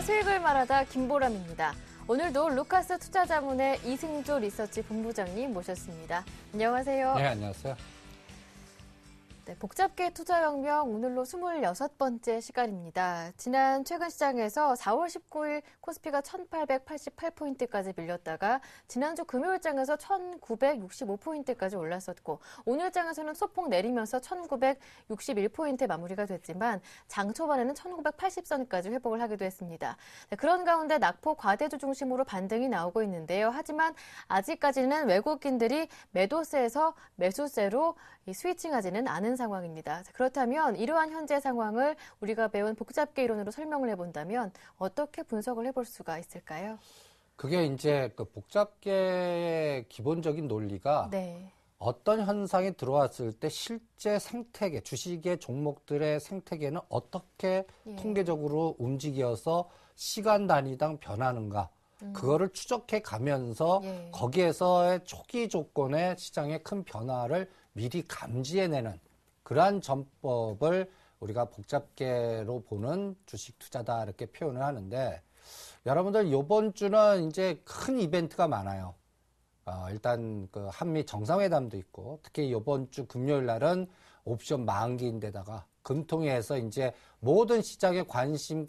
수익을 말하다 김보람입니다. 오늘도 루카스 투자자문의 이승조 리서치 본부장님 모셨습니다. 안녕하세요. 네, 안녕하세요. 네, 복잡계 투자 혁명 오늘로 26번째 시간입니다. 지난 최근 시장에서 4월 19일 코스피가 1888포인트까지 밀렸다가 지난주 금요일장에서 1965포인트까지 올랐었고 오늘장에서는 소폭 내리면서 1961포인트 마무리가 됐지만 장 초반에는 1980선까지 회복을 하기도 했습니다. 네, 그런 가운데 낙포 과대주 중심으로 반등이 나오고 있는데요. 하지만 아직까지는 외국인들이 매도세에서 매수세로 스위칭하지는 않은 상황입니다. 그렇다면 이러한 현재 상황을 우리가 배운 복잡계 이론으로 설명을 해본다면 어떻게 분석을 해볼 수가 있을까요? 그게 이제 그 복잡계의 기본적인 논리가 네. 어떤 현상이 들어왔을 때 실제 생태계, 주식의 종목들의 생태계는 어떻게 예. 통계적으로 움직여서 시간 단위당 변하는가. 음. 그거를 추적해 가면서 예. 거기에서의 초기 조건의 시장의 큰 변화를 미리 감지해내는 그러한 전법을 우리가 복잡계로 보는 주식 투자다 이렇게 표현을 하는데 여러분들 요번 주는 이제 큰 이벤트가 많아요. 어, 일단 그 한미 정상회담도 있고 특히 요번 주 금요일 날은 옵션 만기인데다가 금통위에서 이제 모든 시장의 관심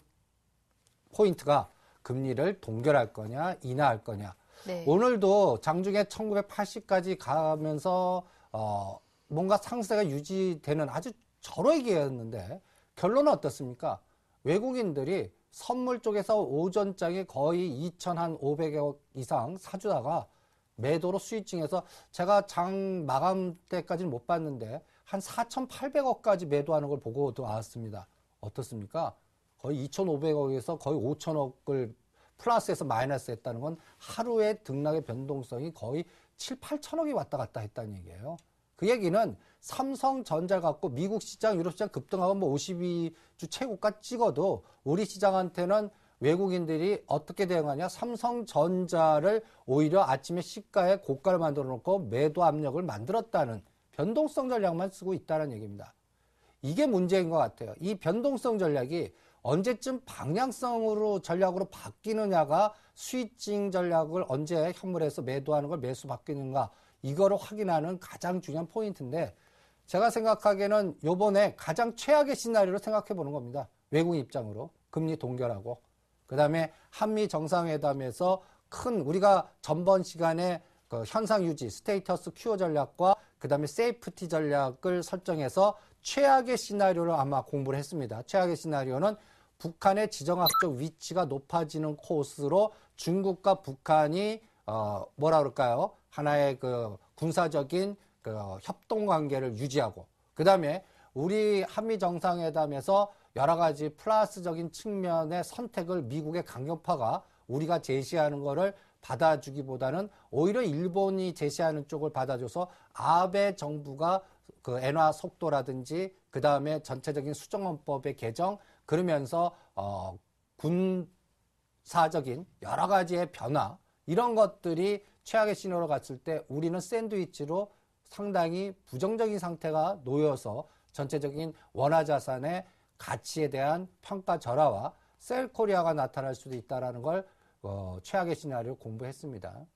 포인트가 금리를 동결할 거냐 인하할 거냐 네. 오늘도 장중에 1980까지 가면서 어, 뭔가 상세가 유지되는 아주 저러의 기회였는데 결론은 어떻습니까? 외국인들이 선물 쪽에서 오전장에 거의 2,500억 이상 사주다가 매도로 수익증에서 제가 장 마감 때까지는 못 봤는데 한 4,800억까지 매도하는 걸 보고 나왔습니다. 어떻습니까? 거의 2,500억에서 거의 5,000억을 플러스에서 마이너스 했다는 건 하루의 등락의 변동성이 거의 7, 8천억이 왔다 갔다 했다는 얘기예요. 그 얘기는 삼성전자 갖고 미국 시장, 유럽 시장 급등하고 뭐 52주 최고가 찍어도 우리 시장한테는 외국인들이 어떻게 대응하냐? 삼성전자를 오히려 아침에 시가에 고가를 만들어 놓고 매도 압력을 만들었다는 변동성 전략만 쓰고 있다는 얘기입니다. 이게 문제인 것 같아요. 이 변동성 전략이 언제쯤 방향성으로 전략으로 바뀌느냐가 스위칭 전략을 언제 현물에서 매도하는 걸 매수 바뀌는가 이거를 확인하는 가장 중요한 포인트인데 제가 생각하기에는 요번에 가장 최악의 시나리오로 생각해 보는 겁니다. 외국 입장으로 금리 동결하고 그다음에 한미 정상회담에서 큰 우리가 전번 시간에 그 현상 유지 스테이터스 큐어 전략과 그다음에 세이프티 전략을 설정해서 최악의 시나리오를 아마 공부를 했습니다. 최악의 시나리오는 북한의 지정학적 위치가 높아지는 코스로 중국과 북한이 어 뭐라 그럴까요? 하나의 그 군사적인 그 협동 관계를 유지하고 그다음에 우리 한미 정상회담에서 여러 가지 플러스적인 측면의 선택을 미국의 강경파가 우리가 제시하는 거를 받아주기보다는 오히려 일본이 제시하는 쪽을 받아줘서 아베 정부가 그 엔화 속도라든지 그 다음에 전체적인 수정헌법의 개정 그러면서 어, 군사적인 여러 가지의 변화 이런 것들이 최악의 신호로 갔을 때 우리는 샌드위치로 상당히 부정적인 상태가 놓여서 전체적인 원화 자산의 가치에 대한 평가 절하와 셀 코리아가 나타날 수도 있다는 라걸 어, 최악의 시나리오 공부했습니다.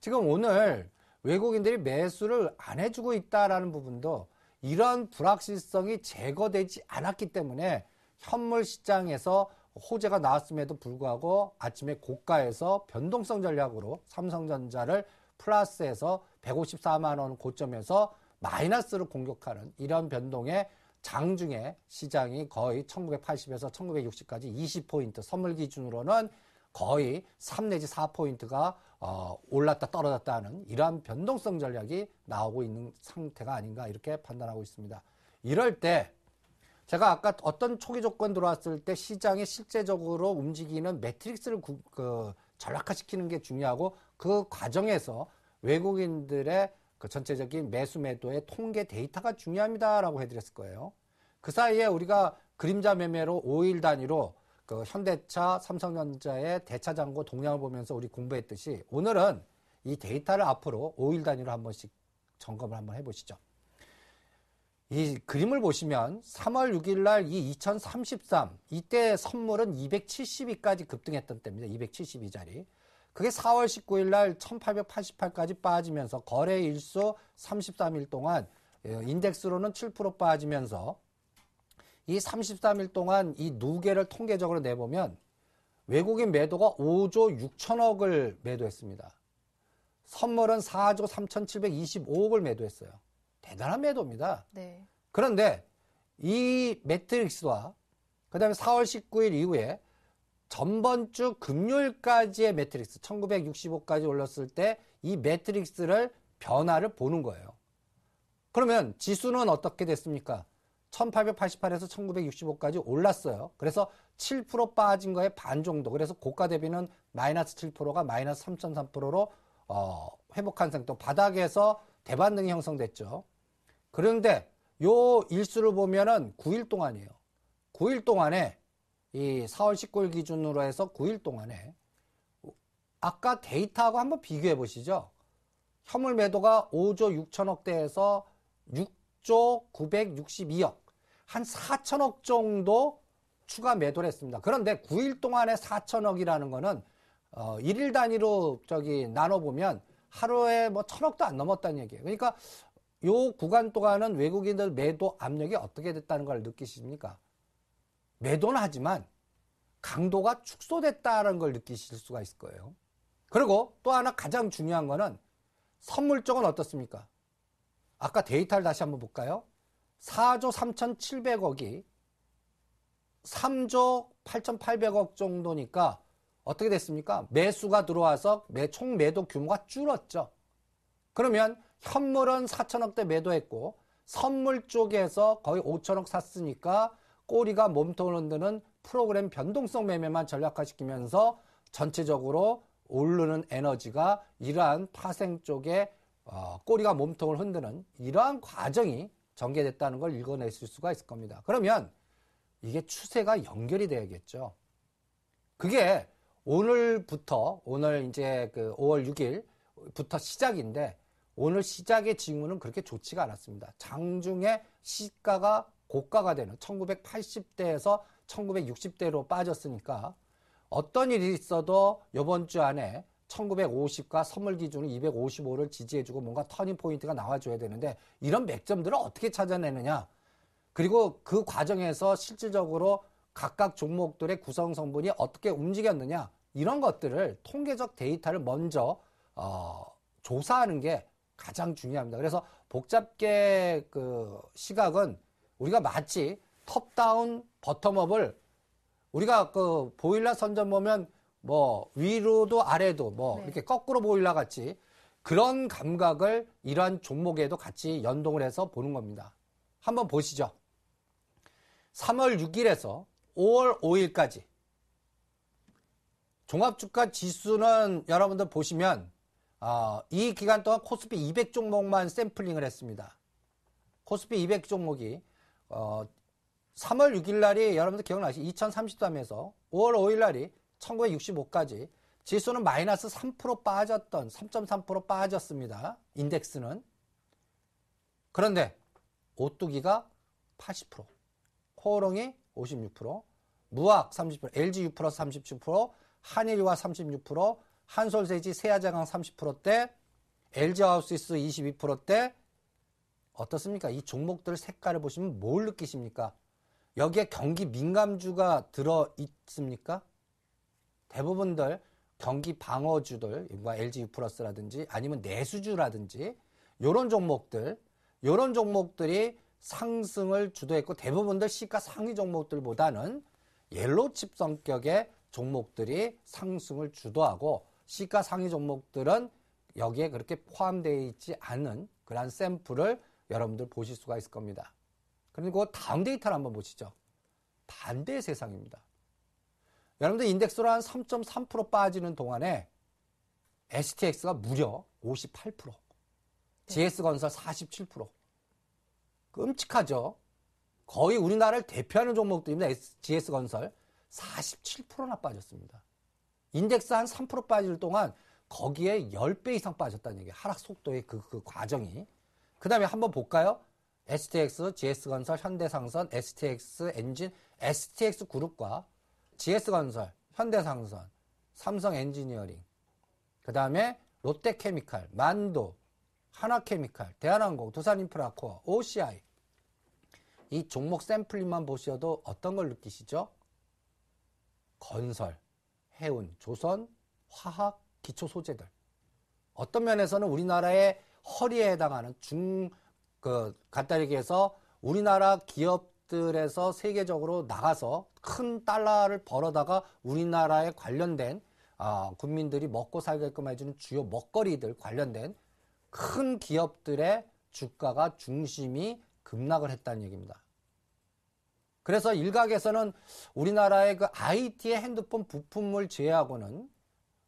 지금 오늘 외국인들이 매수를 안 해주고 있다라는 부분도 이런 불확실성이 제거되지 않았기 때문에 현물 시장에서 호재가 나왔음에도 불구하고 아침에 고가에서 변동성 전략으로 삼성전자를 플러스에서 154만 원 고점에서 마이너스로 공격하는 이런 변동에 장중에 시장이 거의 1980에서 1960까지 20포인트 선물 기준으로는 거의 3 내지 4포인트가 어, 올랐다 떨어졌다 하는 이러한 변동성 전략이 나오고 있는 상태가 아닌가 이렇게 판단하고 있습니다. 이럴 때 제가 아까 어떤 초기 조건 들어왔을 때 시장이 실제적으로 움직이는 매트릭스를 구, 그, 전락화시키는 게 중요하고 그 과정에서 외국인들의 그 전체적인 매수 매도의 통계 데이터가 중요합니다라고 해드렸을 거예요. 그 사이에 우리가 그림자 매매로 5일 단위로 그 현대차, 삼성전자의 대차 잔고 동향을 보면서 우리 공부했듯이 오늘은 이 데이터를 앞으로 5일 단위로 한 번씩 점검을 한번 해보시죠. 이 그림을 보시면 3월 6일 날 이 2033 이때 선물은 272까지 급등했던 때입니다. 272 자리. 그게 4월 19일 날 1888까지 빠지면서 거래 일수 33일 동안 예, 인덱스로는 7% 빠지면서 이 33일 동안 이 누계를 통계적으로 내보면 외국인 매도가 5조 6천억을 매도했습니다. 선물은 4조 3,725억을 매도했어요. 대단한 매도입니다. 네. 그런데 이 매트릭스와 그 다음에 4월 19일 이후에 전번 주 금요일까지의 매트릭스 1965까지 올렸을 때 이 매트릭스를 변화를 보는 거예요. 그러면 지수는 어떻게 됐습니까? 1888에서 1965까지 올랐어요. 그래서 7% 빠진 거에 반 정도. 그래서 고가 대비는 마이너스 7%가 마이너스 3.3%로 어, 회복한 상태. 바닥에서 대반등이 형성됐죠. 그런데 요 일수를 보면은 9일 동안이에요. 9일 동안에 이 4월 19일 기준으로 해서 9일 동안에 아까 데이터하고 한번 비교해 보시죠. 현물 매도가 5조 6천억대에서 6조 962억 한 4천억 정도 추가 매도를 했습니다. 그런데 9일 동안에 4천억이라는 거는 어, 1일 단위로 저기 나눠보면 하루에 뭐 천억도 안 넘었다는 얘기예요. 그러니까 요 구간 동안은 외국인들 매도 압력이 어떻게 됐다는 걸 느끼십니까? 매도는 하지만 강도가 축소됐다는 걸 느끼실 수가 있을 거예요. 그리고 또 하나 가장 중요한 거는 선물 쪽은 어떻습니까? 아까 데이터를 다시 한번 볼까요? 4조 3,700억이 3조 8,800억 정도니까 어떻게 됐습니까? 매수가 들어와서 매, 총 매도 규모가 줄었죠. 그러면 현물은 4천억대 매도했고 선물 쪽에서 거의 5천억 샀으니까 꼬리가 몸통 흔드는 프로그램 변동성 매매만 전략화시키면서 전체적으로 오르는 에너지가 이러한 파생 쪽에 어, 꼬리가 몸통을 흔드는 이러한 과정이 전개됐다는 걸 읽어낼 수가 있을 겁니다. 그러면 이게 추세가 연결이 돼야겠죠. 그게 오늘부터 오늘 이제 그 5월 6일부터 시작인데 오늘 시작의 징후는 그렇게 좋지가 않았습니다. 장중에 시가가 고가가 되는 1980대에서 1960대로 빠졌으니까 어떤 일이 있어도 이번 주 안에 1950과 선물 기준은 255를 지지해주고 뭔가 터닝 포인트가 나와줘야 되는데 이런 맥점들을 어떻게 찾아내느냐 그리고 그 과정에서 실질적으로 각각 종목들의 구성 성분이 어떻게 움직였느냐 이런 것들을 통계적 데이터를 먼저 어, 조사하는 게 가장 중요합니다. 그래서 복잡계 그 시각은 우리가 마치 톱다운 버텀업을 우리가 그 보일러 선전 보면 뭐 위로도 아래도 뭐 네. 이렇게 거꾸로 보일러 같이 그런 감각을 이러한 종목에도 같이 연동을 해서 보는 겁니다. 한번 보시죠. 3월 6일에서 5월 5일까지 종합주가 지수는 여러분들 보시면 아, 이 기간 동안 코스피 200종목만 샘플링을 했습니다. 코스피 200종목이 어, 3월 6일 날이 여러분들 기억나시죠? 2030도 하서 5월 5일 날이 1965까지 지수는 마이너스 3% 빠졌던 3.3% 빠졌습니다. 인덱스는 그런데 오뚜기가 80%, 코오롱이 56%, 무학 30%, LG U 플러스 37%, 한일유화 36%, 한솔세지 세아자강 30%대, LG하우시스 22%대 어떻습니까? 이 종목들 색깔을 보시면 뭘 느끼십니까? 여기에 경기 민감주가 들어 있습니까? 대부분들 경기 방어주들, 뭐 LG 유플러스라든지 아니면 내수주라든지 이런 종목들, 이런 종목들이 상승을 주도했고 대부분들 시가 상위 종목들보다는 옐로칩 성격의 종목들이 상승을 주도하고 시가 상위 종목들은 여기에 그렇게 포함되어 있지 않은 그러한 샘플을 여러분들 보실 수가 있을 겁니다. 그리고 그 다음 데이터를 한번 보시죠. 반대의 세상입니다. 여러분들 인덱스로 한 3.3% 빠지는 동안에 STX가 무려 58%, GS건설 47%. 끔찍하죠? 거의 우리나라를 대표하는 종목들입니다. GS건설 47%나 빠졌습니다. 인덱스 한 3% 빠질 동안 거기에 10배 이상 빠졌다는 얘기 하락 속도의 그, 그 과정이. 그 다음에 한번 볼까요? STX, GS건설, 현대상선, STX 엔진, STX 그룹과 GS건설, 현대상선, 삼성 엔지니어링, 그 다음에 롯데케미칼, 만도, 하나케미칼, 대한항공, 두산인프라코어, OCI. 이 종목 샘플링만 보셔도 어떤 걸 느끼시죠? 건설. 해운, 조선, 화학, 기초 소재들. 어떤 면에서는 우리나라의 허리에 해당하는 중, 그, 간단히 얘기해서 우리나라 기업들에서 세계적으로 나가서 큰 달러를 벌어다가 우리나라에 관련된 아, 국민들이 먹고 살게끔 해주는 주요 먹거리들 관련된 큰 기업들의 주가가 중심이 급락을 했다는 얘기입니다. 그래서 일각에서는 우리나라의 그 IT의 핸드폰 부품을 제외하고는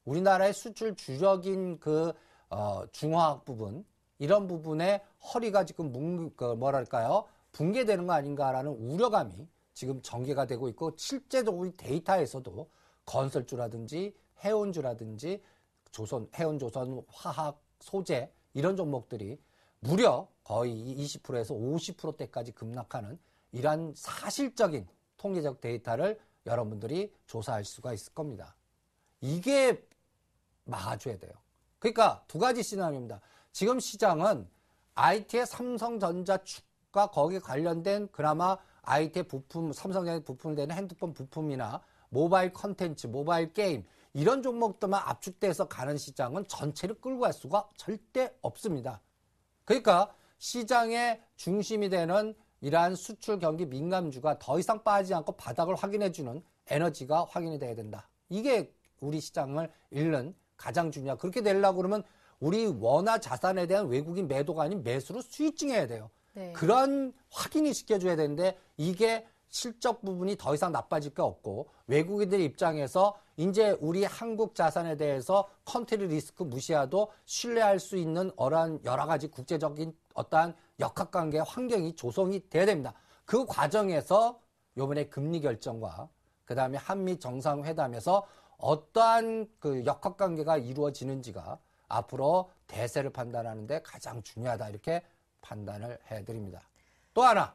우리나라의 수출 주력인 그 어, 중화학 부분 이런 부분에 허리가 지금 뭉, 그 뭐랄까요 붕괴되는 거 아닌가라는 우려감이 지금 전개가 되고 있고 실제로 우리 데이터에서도 건설주라든지 해운주라든지 조선 해운조선 화학 소재 이런 종목들이 무려 거의 20%에서 50%대까지 급락하는 이러한 사실적인 통계적 데이터를 여러분들이 조사할 수가 있을 겁니다. 이게 막아줘야 돼요. 그러니까 두 가지 시나리오입니다. 지금 시장은 IT의 삼성전자 축과 거기에 관련된 그나마 i t 부품, 삼성전자 부품을 내는 핸드폰 부품이나 모바일 컨텐츠, 모바일 게임 이런 종목들만 압축돼서 가는 시장은 전체를 끌고 갈 수가 절대 없습니다. 그러니까 시장의 중심이 되는 이러한 수출 경기 민감주가 더 이상 빠지지 않고 바닥을 확인해주는 에너지가 확인이 돼야 된다. 이게 우리 시장을 잃는 가장 중요한. 그렇게 되려고 그러면 우리 원화 자산에 대한 외국인 매도가 아닌 매수로 스위칭해야 돼요. 네. 그런 확인이 시켜줘야 되는데 이게 실적 부분이 더 이상 나빠질 게 없고 외국인들 입장에서 이제 우리 한국 자산에 대해서 컨트리 리스크 무시하도 신뢰할 수 있는 어한 여러 가지 국제적인 어떠한 역학관계 환경이 조성이 돼야 됩니다. 그 과정에서 요번에 금리 결정과 그 다음에 한미 정상회담에서 어떠한 그 역학관계가 이루어지는지가 앞으로 대세를 판단하는데 가장 중요하다 이렇게 판단을 해드립니다. 또 하나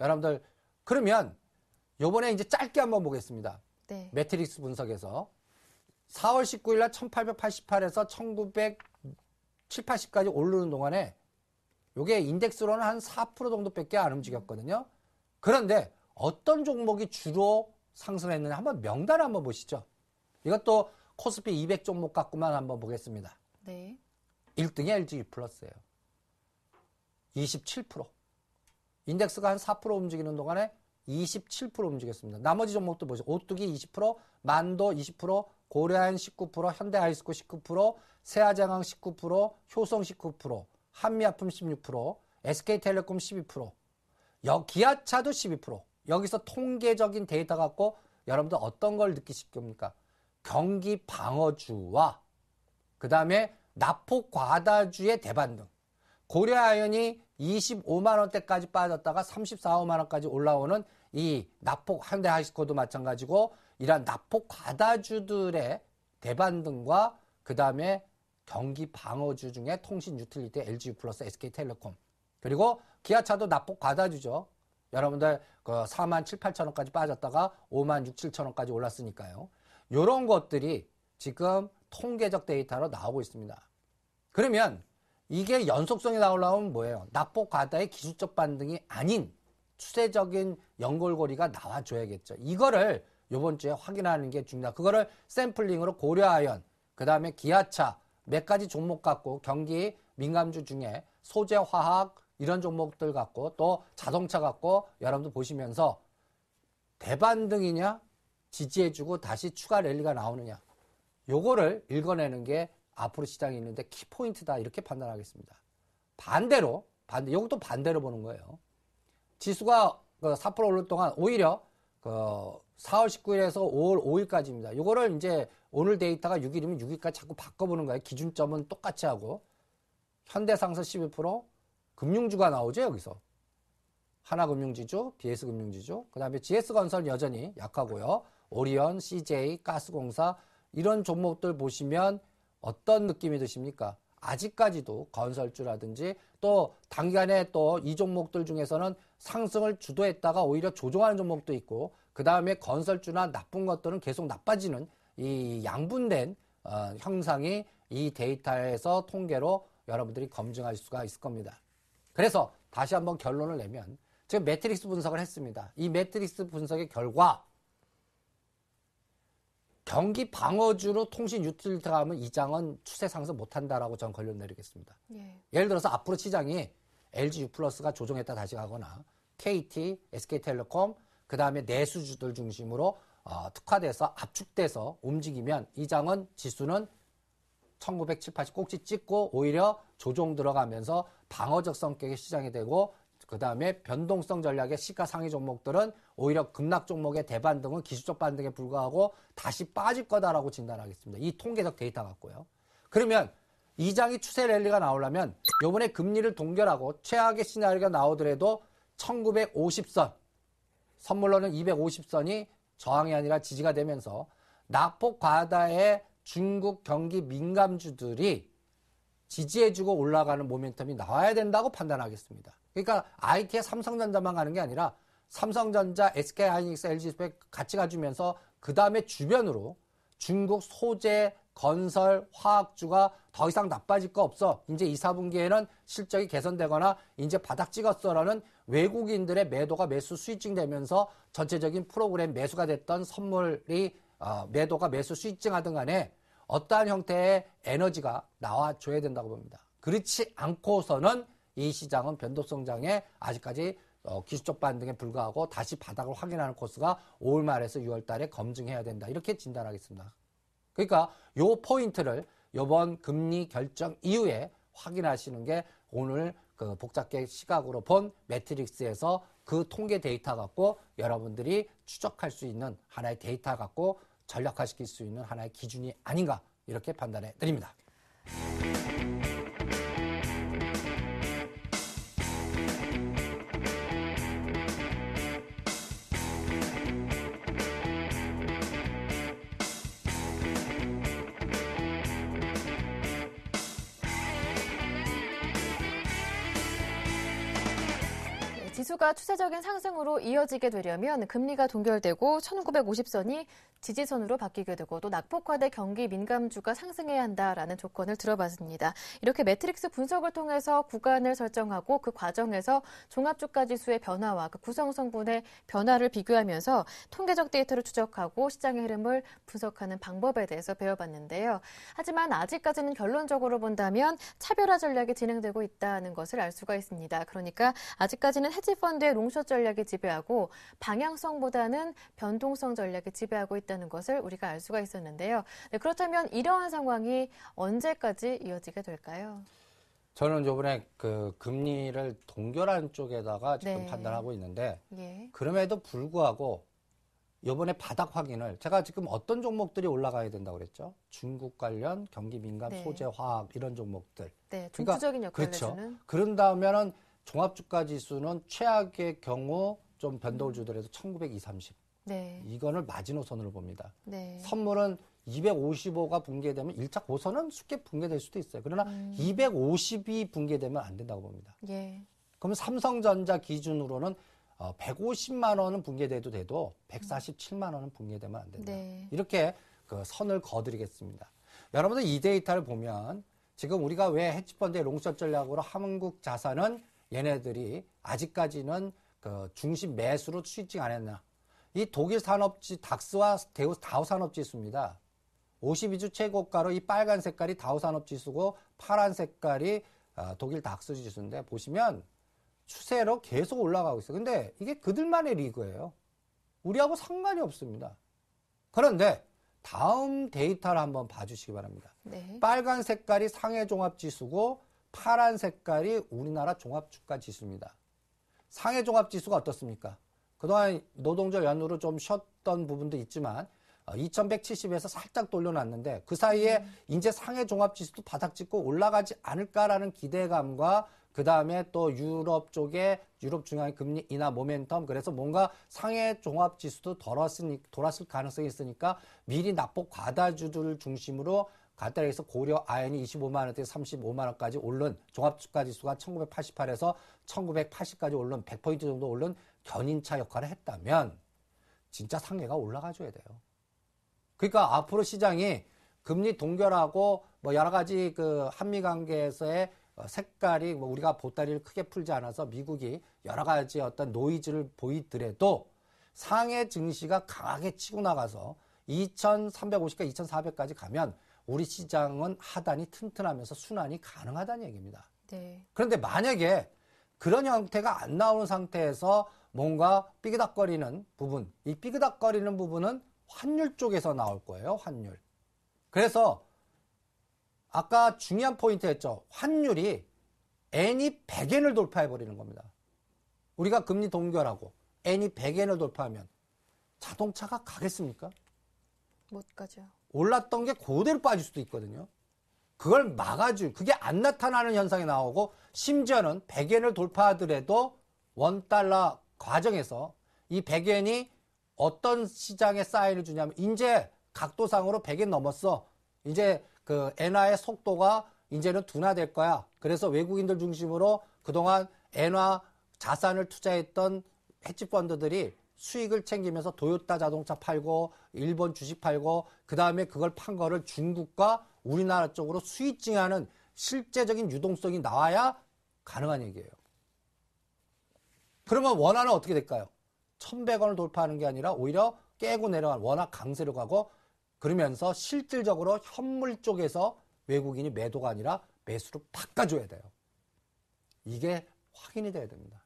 여러분들 그러면 요번에 이제 짧게 한번 보겠습니다. 네. 매트릭스 분석에서 4월 19일 날 1888에서 1 9 7 80까지 오르는 동안에 요게 인덱스로는 한 4% 정도밖에 안 움직였거든요. 그런데 어떤 종목이 주로 상승했느냐 한번 명단 한번 보시죠. 이것도 코스피 200 종목 갖고만 한번 보겠습니다. 네. 1등이 LG 플러스예요. 27%. 인덱스가 한 4% 움직이는 동안에 27% 움직였습니다. 나머지 종목도 보죠. 시 오뚜기 20%, 만도 20%, 고려한 19%, 현대아이스코 19%, 세아장항 19%, 효성 19%, 한미아품 16%, SK텔레콤 12%, 여, 기아차도 12%. 여기서 통계적인 데이터 갖고 여러분들 어떤 걸 느끼실 겁니까? 경기 방어주와 그 다음에 납폭 과다주의 대반등. 고려아연이 25만 원대까지 빠졌다가 34만 원까지 올라오는 이 납폭 현대하이스코도 마찬가지고 이러한 납폭 과다주들의 대반등과 그 다음에 경기 방어주 중에 통신 유틸리티 LGU 플러스 SK텔레콤 그리고 기아차도 납폭 과다주죠. 여러분들 그 4만 7, 8천 원까지 빠졌다가 5만 6, 7천 원까지 올랐으니까요. 이런 것들이 지금 통계적 데이터로 나오고 있습니다. 그러면 이게 연속성이 나오려면 뭐예요? 납폭 과다의 기술적 반등이 아닌 추세적인 연골고리가 나와줘야겠죠. 이거를 요번 주에 확인하는 게 중요하다. 그거를 샘플링으로 고려하연, 그 다음에 기아차, 몇 네 가지 종목 갖고 경기 민감주 중에 소재 화학 이런 종목들 갖고 또 자동차 갖고 여러분들 보시면서 대반등이냐 지지해주고 다시 추가 랠리가 나오느냐 요거를 읽어내는 게 앞으로 시장이 있는데 키포인트다 이렇게 판단하겠습니다. 반대로 반대 요것도 반대로 보는 거예요. 지수가 4% 그 오를 동안 오히려 그 4월 19일에서 5월 5일까지입니다. 요거를 이제 오늘 데이터가 6일이면 6일까지 자꾸 바꿔보는 거예요. 기준점은 똑같이 하고. 현대상승 12%, 금융주가 나오죠, 여기서. 하나금융지주, BS금융지주, 그 다음에 GS건설 여전히 약하고요. 오리온, CJ, 가스공사 이런 종목들 보시면 어떤 느낌이 드십니까? 아직까지도 건설주라든지 또 단기간에 또 이 종목들 중에서는 상승을 주도했다가 오히려 조정하는 종목도 있고 그 다음에 건설주나 나쁜 것들은 계속 나빠지는 이 양분된 어, 형상이 이 데이터에서 통계로 여러분들이 검증할 수가 있을 겁니다. 그래서 다시 한번 결론을 내면 지금 매트릭스 분석을 했습니다. 이 매트릭스 분석의 결과 경기 방어주로 통신 유틸리티가 하면 이 장은 추세 상승 못한다라고 전 결론 내리겠습니다. 예. 예를 들어서 앞으로 시장이 LG U 플러스가 조정했다 다시 가거나 KT, SK텔레콤 그 다음에 내수주들 중심으로 어, 특화돼서 압축돼서 움직이면 이 장은 지수는 1980 꼭지 찍고 오히려 조종 들어가면서 방어적 성격의 시장이 되고 그 다음에 변동성 전략의 시가 상위 종목들은 오히려 급락 종목의 대반등은 기술적 반등에 불과하고 다시 빠질 거다라고 진단하겠습니다. 이 통계적 데이터 같고요. 그러면 이 장이 추세 랠리가 나오려면 요번에 금리를 동결하고 최악의 시나리오가 나오더라도 1950선 선물로는 250선이 저항이 아니라 지지가 되면서 낙폭 과다의 중국 경기 민감주들이 지지해주고 올라가는 모멘텀이 나와야 된다고 판단하겠습니다. 그러니까 IT의 삼성전자만 가는 게 아니라 삼성전자, SK하이닉스, LG스펙 같이 가주면서 그 다음에 주변으로 중국 소재, 건설, 화학주가 더 이상 나빠질 거 없어. 이제 2, 4분기에는 실적이 개선되거나 이제 바닥 찍었어라는 외국인들의 매도가 매수 스위칭되면서 전체적인 프로그램 매수가 됐던 선물이 어, 매도가 매수 스위칭하든 간에 어떠한 형태의 에너지가 나와줘야 된다고 봅니다. 그렇지 않고서는 이 시장은 변동성장에 아직까지 어, 기술적 반등에 불과하고 다시 바닥을 확인하는 코스가 5월 말에서 6월 달에 검증해야 된다. 이렇게 진단하겠습니다. 그러니까 요 포인트를 요번 금리 결정 이후에 확인하시는 게 오늘 그 복잡계 시각으로 본 매트릭스에서 그 통계 데이터 갖고 여러분들이 추적할 수 있는 하나의 데이터 갖고 전략화시킬 수 있는 하나의 기준이 아닌가 이렇게 판단해 드립니다. 지수가 추세적인 상승으로 이어지게 되려면 금리가 동결되고 1950선이 지지선으로 바뀌게 되고 또 낙폭화돼 경기 민감주가 상승해야 한다라는 조건을 들어봤습니다. 이렇게 매트릭스 분석을 통해서 구간을 설정하고 그 과정에서 종합주가 지수의 변화와 그 구성 성분의 변화를 비교하면서 통계적 데이터를 추적하고 시장의 흐름을 분석하는 방법에 대해서 배워봤는데요. 하지만 아직까지는 결론적으로 본다면 차별화 전략이 진행되고 있다는 것을 알 수가 있습니다. 그러니까 아직까지는 헤지펀드의 롱숏 전략이 지배하고 방향성보다는 변동성 전략이 지배하고 있다. 있다는 것을 우리가 알 수가 있었는데요. 네, 그렇다면 이러한 상황이 언제까지 이어지게 될까요? 저는 요번에 그 금리를 동결한 쪽에다가 지금 네. 판단하고 있는데 예. 그럼에도 불구하고 요번에 바닥 확인을 제가 지금 어떤 종목들이 올라가야 된다고 그랬죠? 중국 관련 경기 민감 네. 소재 화학 이런 종목들. 네, 중적인 그러니까, 역할을 그렇죠. 그런 다음에는 종합주가 지수는 최악의 경우 좀 변동주들에서 음. 1920, 30. 네. 이거는 마지노선으로 봅니다. 네. 선물은 255가 붕괴되면 1차 고선은 쉽게 붕괴될 수도 있어요. 그러나 음. 250이 붕괴되면 안 된다고 봅니다. 예. 그럼 삼성전자 기준으로는 어, 150만 원은 붕괴돼도 돼도 147만 원은 붕괴되면 안 된다. 네. 이렇게 그 선을 거드리겠습니다. 여러분들 이 데이터를 보면 지금 우리가 왜헤치펀드의 롱숏 전략으로 한국 자산은 얘네들이 아직까지는 그 중심 매수로 취직 안 했나 이 독일 산업지 닥스와 다우 산업지수입니다. 52주 최고가로 이 빨간 색깔이 다우 산업지수고 파란 색깔이 아, 독일 닥스 지수인데 보시면 추세로 계속 올라가고 있어요. 근데 이게 그들만의 리그예요. 우리하고 상관이 없습니다. 그런데 다음 데이터를 한번 봐주시기 바랍니다. 네. 빨간 색깔이 상해 종합지수고 파란 색깔이 우리나라 종합주가 지수입니다. 상해 종합지수가 어떻습니까? 그동안 노동절 연휴로 좀 쉬었던 부분도 있지만 2170에서 어, 살짝 돌려놨는데 그 사이에 음. 이제 상해 종합지수도 바닥 찍고 올라가지 않을까라는 기대감과 그 다음에 또 유럽 쪽에 유럽 중앙 금리 인하 모멘텀 그래서 뭔가 상해 종합 지수도 덜었으니 돌았을 가능성이 있으니까 미리 납폭 과다주들 중심으로 간단해서 고려 아연이 25만 원대 35만 원까지 오른 종합 주가 지수가 1988에서 1980까지 오른 100포인트 정도 오른 견인차 역할을 했다면 진짜 상해가 올라가줘야 돼요. 그러니까 앞으로 시장이 금리 동결하고 뭐 여러 가지 그 한미 관계에서의 색깔이 뭐 우리가 보따리를 크게 풀지 않아서 미국이 여러 가지 어떤 노이즈를 보이더라도 상해 증시가 강하게 치고 나가서 2350과 2400까지 가면 우리 시장은 하단이 튼튼하면서 순환이 가능하다는 얘기입니다. 네. 그런데 만약에 그런 형태가 안 나오는 상태에서 뭔가 삐그덕거리는 부분, 이 삐그덕거리는 부분은 환율 쪽에서 나올 거예요. 환율. 그래서 아까 중요한 포인트였죠. 환율이 n이 100엔을 돌파해 버리는 겁니다. 우리가 금리 동결하고 n이 100엔을 돌파하면 자동차가 가겠습니까? 못 가죠. 올랐던 게 그대로 빠질 수도 있거든요. 그걸 막아줄 그게 안 나타나는 현상이 나오고 심지어는 100엔을 돌파하더라도 원달러 과정에서 이 100엔이 어떤 시장에 사인을 주냐면 이제 각도상으로 100엔 넘었어. 이제 그 엔화의 속도가 이제는 둔화될 거야. 그래서 외국인들 중심으로 그동안 엔화 자산을 투자했던 헤지펀드들이 수익을 챙기면서 도요타 자동차 팔고 일본 주식 팔고 그다음에 그걸 판 거를 중국과 우리나라 쪽으로 수익증하는 실제적인 유동성이 나와야 가능한 얘기예요. 그러면 원화는 어떻게 될까요? 1100원을 돌파하는 게 아니라 오히려 깨고 내려간 원화 강세로 가고 그러면서 실질적으로 현물 쪽에서 외국인이 매도가 아니라 매수로 바꿔줘야 돼요. 이게 확인이 돼야 됩니다.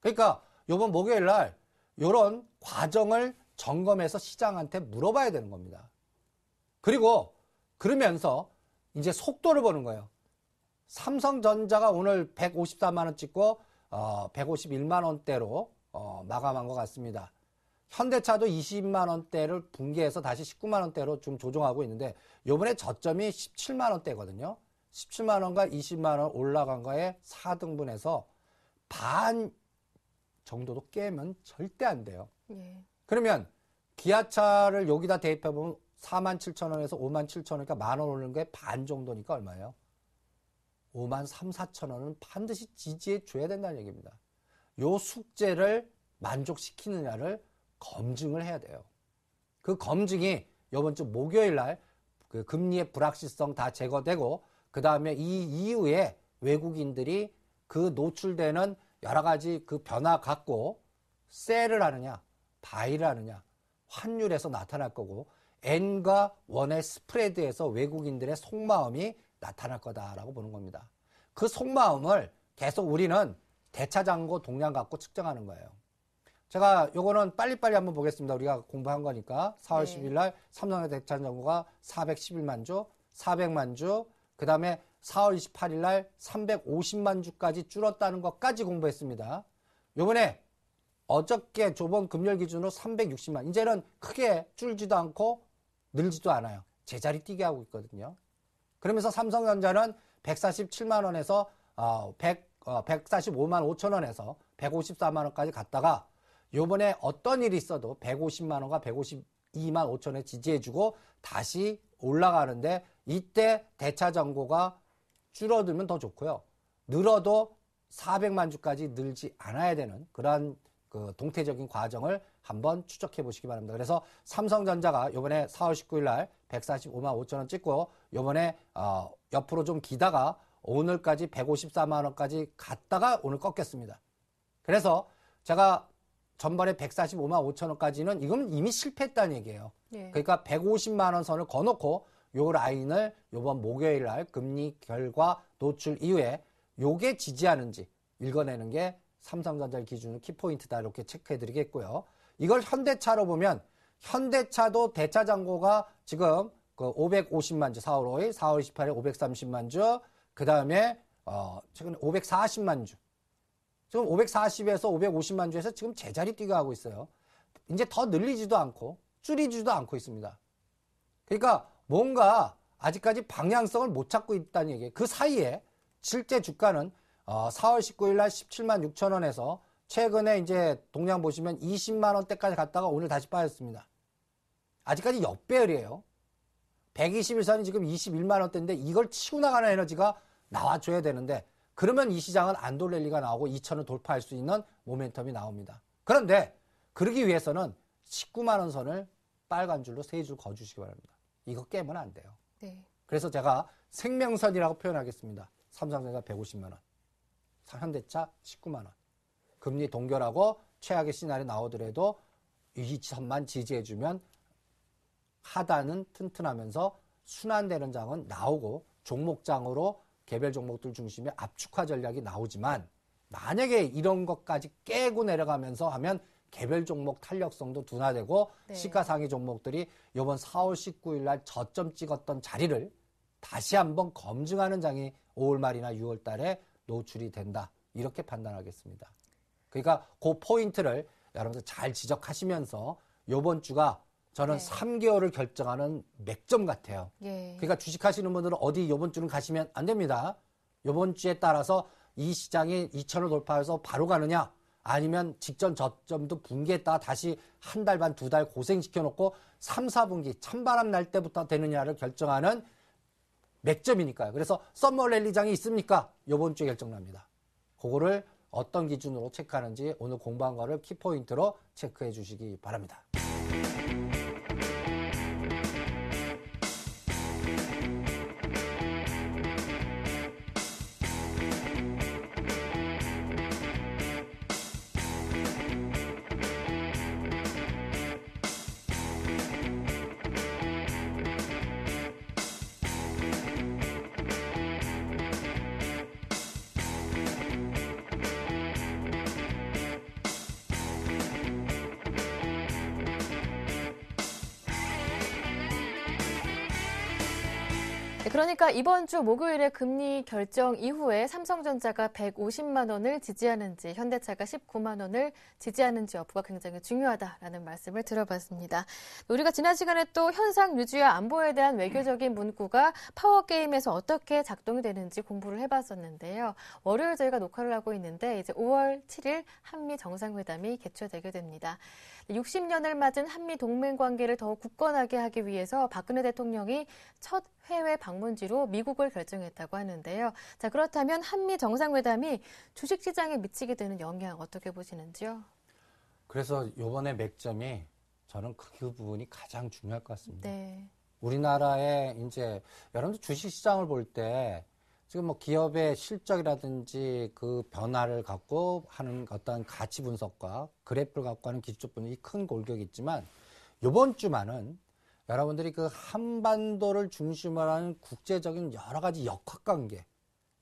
그러니까 이번 목요일 날 이런 과정을 점검해서 시장한테 물어봐야 되는 겁니다. 그리고 그러면서 이제 속도를 보는 거예요. 삼성전자가 오늘 154만 원 찍고 어, 151만 원대로 어, 마감한 것 같습니다. 현대차도 20만 원대를 붕괴해서 다시 19만 원대로 좀 조정하고 있는데 요번에 저점이 17만 원대거든요. 17만 원과 20만 원 올라간 거에 4등분해서 반 정도도 깨면 절대 안 돼요. 예. 그러면 기아차를 여기다 대입해 보면 4만 7천 원에서 5만 7천 원, 그러니까 만 원 오르는 게 반 정도니까 얼마예요? 5만 3, 4천 원은 반드시 지지해 줘야 된다는 얘기입니다. 요 숙제를 만족시키느냐를 검증을 해야 돼요. 그 검증이 이번 주 목요일 날그 금리의 불확실성 다 제거되고 그 다음에 이 이후에 외국인들이 그 노출되는 여러 가지 그 변화 갖고 셀을 하느냐 바이를 하느냐 환율에서 나타날 거고 N과 원의 스프레드에서 외국인들의 속마음이 나타날 거다라고 보는 겁니다. 그 속마음을 계속 우리는 대차장고 동량 갖고 측정하는 거예요. 제가 요거는 빨리빨리 한번 보겠습니다. 우리가 공부한 거니까 4월 네. 10일 날 삼성의 대차장고가 411만 주, 400만 주, 그 다음에 4월 28일 날 350만 주까지 줄었다는 것까지 공부했습니다. 요번에 어저께 저번 금요일 기준으로 360만. 이제는 크게 줄지도 않고 늘지도 않아요. 제자리 뛰게 하고 있거든요. 그러면서 삼성전자는 147만 원에서 어, 100, 어, 145만 5천 원에서 154만 원까지 갔다가 요번에 어떤 일이 있어도 150만 원과 152만 5천 원에 지지해주고 다시 올라가는데 이때 대차 정고가 줄어들면 더 좋고요. 늘어도 400만 주까지 늘지 않아야 되는 그런 그 동태적인 과정을 한번 추적해 보시기 바랍니다. 그래서 삼성전자가 요번에 4월 19일 날 145만 5천 원 찍고 요번에어 옆으로 좀 기다가 오늘까지 154만 원까지 갔다가 오늘 꺾였습니다. 그래서 제가 전반에 145만 5천 원까지는 이건 이미 실패했다는 얘기예요. 예. 그러니까 150만 원 선을 거놓고 요 라인을 요번 목요일 날 금리 결과 노출 이후에 요게 지지하는지 읽어내는 게 삼성전자를 기준으로 키포인트다 이렇게 체크해 드리겠고요. 이걸 현대차로 보면 현대차도 대차 잔고가 지금 그 550만 주 4월 5일, 4월 28일 530만 주, 그 다음에 어 최근에 540만 주. 지금 540에서 550만 주에서 지금 제자리 뛰기 하고 있어요. 이제 더 늘리지도 않고 줄이지도 않고 있습니다. 그러니까 뭔가 아직까지 방향성을 못 찾고 있다는 얘기예요. 그 사이에 실제 주가는 4월 어, 19일 날 17만 6천 원에서 최근에 이제 동향 보시면 20만 원대까지 갔다가 오늘 다시 빠졌습니다. 아직까지 역배열이에요. 121선이 지금 21만 원대인데 이걸 치고 나가는 에너지가 나와줘야 되는데 그러면 이 시장은 안돌랠리가 나오고 2천을 돌파할 수 있는 모멘텀이 나옵니다. 그런데 그러기 위해서는 19만 원 선을 빨간 줄로 세 줄 거주시기 바랍니다. 이거 깨면 안 돼요. 네. 그래서 제가 생명선이라고 표현하겠습니다. 삼성전자 150만 원. 현대차 19만원. 금리 동결하고 최악의 시나리오 나오더라도 이지선만 지지해주면 하단은 튼튼하면서 순환되는 장은 나오고 종목장으로 개별 종목들 중심의 압축화 전략이 나오지만 만약에 이런 것까지 깨고 내려가면서 하면 개별 종목 탄력성도 둔화되고 네. 시가상위 종목들이 이번 4월 19일 날 저점 찍었던 자리를 다시 한번 검증하는 장이 5월 말이나 6월 달에 노출이 된다. 이렇게 판단하겠습니다. 그러니까 그 포인트를 여러분들 잘 지적하시면서 요번 주가 저는 네. 3개월을 결정하는 맥점 같아요. 예. 그러니까 주식하시는 분들은 어디 요번 주는 가시면 안 됩니다. 요번 주에 따라서 이 시장이 2천을 돌파해서 바로 가느냐 아니면 직전 저점도 붕괴했다 다시 한 달 반 두 달 고생시켜 놓고 3, 4분기 찬바람 날 때부터 되느냐를 결정하는 맥점이니까요. 그래서 썸머 랠리장이 있습니까? 요번 주에 결정납니다. 그거를 어떤 기준으로 체크하는지 오늘 공방과를 키포인트로 체크해 주시기 바랍니다. 그러니까 이번 주 목요일에 금리 결정 이후에 삼성전자가 150만 원을 지지하는지 현대차가 19만 원을 지지하는지 여부가 굉장히 중요하다라는 말씀을 들어봤습니다. 우리가 지난 시간에 또 현상 유지와 안보에 대한 외교적인 문구가 파워 게임에서 어떻게 작동이 되는지 공부를 해봤었는데요. 월요일 저희가 녹화를 하고 있는데 이제 5월 7일 한미 정상회담이 개최되게 됩니다. 60년을 맞은 한미 동맹 관계를 더 굳건하게 하기 위해서 박근혜 대통령이 첫 해외 방문 중지로 미국을 결정했다고 하는데요. 자, 그렇다면 한미 정상회담이 주식시장에 미치게 되는 영향 어떻게 보시는지요? 그래서 이번에 맥점이 저는 그 부분이 가장 중요할 것 같습니다. 네. 우리나라의 이제 여러분들 주식시장을 볼 때 지금 뭐 기업의 실적이라든지 그 변화를 갖고 하는 어떤 가치 분석과 그래프를 갖고 하는 기초 분석이 큰 골격이 있지만 이번 주만은 여러분들이 그 한반도를 중심으로 하는 국제적인 여러 가지 역학관계,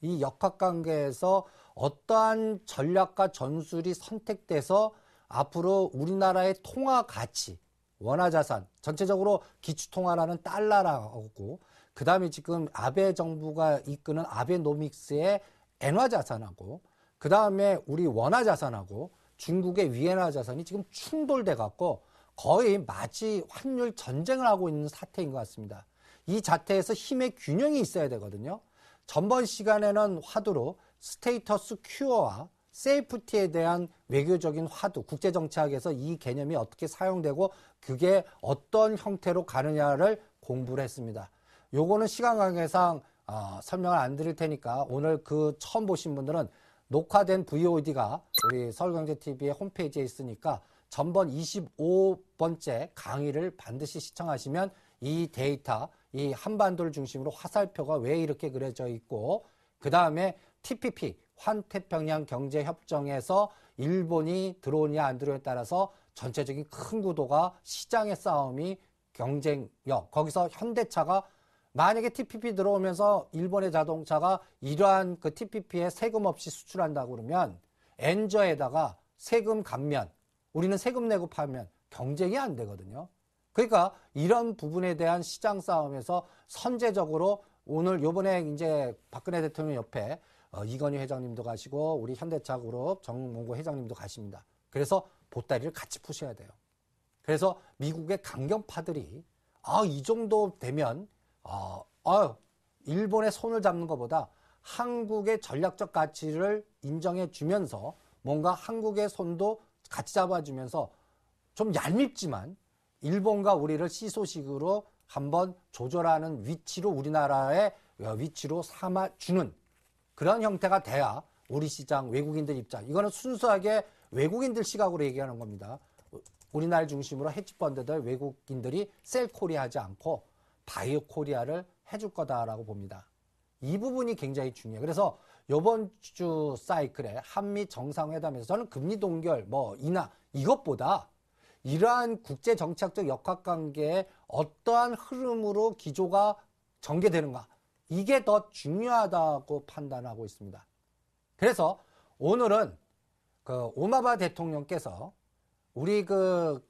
이 역학관계에서 어떠한 전략과 전술이 선택돼서 앞으로 우리나라의 통화 가치, 원화 자산, 전체적으로 기초통화라는 달러라고, 그 다음에 지금 아베 정부가 이끄는 아베노믹스의 엔화 자산하고, 그 다음에 우리 원화 자산하고 중국의 위엔화 자산이 지금 충돌돼 갖고 거의 마치 환율 전쟁을 하고 있는 사태인 것 같습니다. 이 자태에서 힘의 균형이 있어야 되거든요. 전번 시간에는 화두로 스테이터스 큐어와 세이프티에 대한 외교적인 화두, 국제정치학에서 이 개념이 어떻게 사용되고 그게 어떤 형태로 가느냐를 공부를 했습니다. 요거는 시간 관계상 어, 설명을 안 드릴 테니까 오늘 그 처음 보신 분들은 녹화된 VOD가 우리 서울경제TV의 홈페이지에 있으니까 전번 25번째 강의를 반드시 시청하시면 이 데이터, 이 한반도를 중심으로 화살표가 왜 이렇게 그려져 있고 그 다음에 TPP, 환태평양 경제협정에서 일본이 들어오냐 안 들어오냐에 따라서 전체적인 큰 구도가 시장의 싸움이 경쟁력, 거기서 현대차가 만약에 TPP 들어오면서 일본의 자동차가 이러한 그 TPP에 세금 없이 수출한다고 그러면 엔저에다가 세금 감면, 우리는 세금 내고 팔면 경쟁이 안 되거든요. 그러니까 이런 부분에 대한 시장 싸움에서 선제적으로 오늘 요번에 이제 박근혜 대통령 옆에 어, 이건희 회장님도 가시고 우리 현대차그룹 정몽구 회장님도 가십니다. 그래서 보따리를 같이 푸셔야 돼요. 그래서 미국의 강경파들이 아, 이 정도 되면 아, 어, 어 일본의 손을 잡는 것보다 한국의 전략적 가치를 인정해 주면서 뭔가 한국의 손도 같이 잡아주면서 좀 얄밉지만 일본과 우리를 시소식으로 한번 조절하는 위치로 우리나라의 위치로 삼아주는 그런 형태가 돼야 우리 시장 외국인들 입장 이거는 순수하게 외국인들 시각으로 얘기하는 겁니다. 우리나라 중심으로 헤지펀드들 외국인들이 셀코리아하지 않고 바이오코리아를 해줄 거다라고 봅니다. 이 부분이 굉장히 중요해요. 그래서 요번주 사이클에 한미 정상회담에서 저는 금리 동결 뭐 인하 이것보다 이러한 국제 정착적 역학 관계에 어떠한 흐름으로 기조가 전개되는가 이게 더 중요하다고 판단하고 있습니다. 그래서 오늘은 그 오마바 대통령께서 우리 그두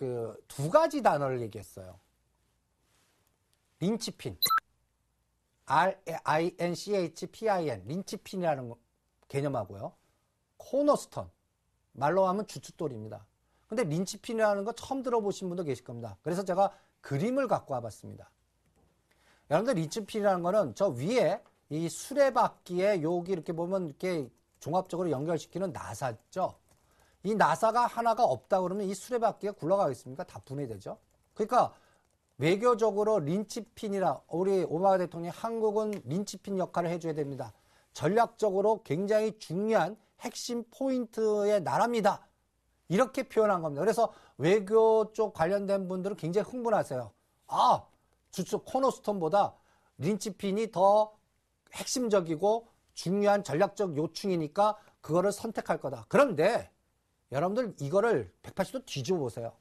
그 가지 단어를 얘기했어요. 린치핀. R-I-N-C-H-P-I-N, 린치핀이라는 개념하고요. 코너스턴, 말로 하면 주춧돌입니다. 근데 린치핀이라는 거 처음 들어보신 분도 계실 겁니다. 그래서 제가 그림을 갖고 와봤습니다. 여러분들 린치핀이라는 거는 저 위에 이 수레바퀴에 여기 이렇게 보면 이렇게 종합적으로 연결시키는 나사죠. 이 나사가 하나가 없다 그러면 이 수레바퀴가 굴러가겠습니까? 다 분해되죠. 그러니까 외교적으로 린치핀이라 우리 오바마 대통령이 한국은 린치핀 역할을 해줘야 됩니다. 전략적으로 굉장히 중요한 핵심 포인트의 나라입니다. 이렇게 표현한 겁니다. 그래서 외교 쪽 관련된 분들은 굉장히 흥분하세요. 아, 주축 코너스톤보다 린치핀이 더 핵심적이고 중요한 전략적 요충이니까 그거를 선택할 거다. 그런데 여러분들 이거를 180도 뒤집어 보세요.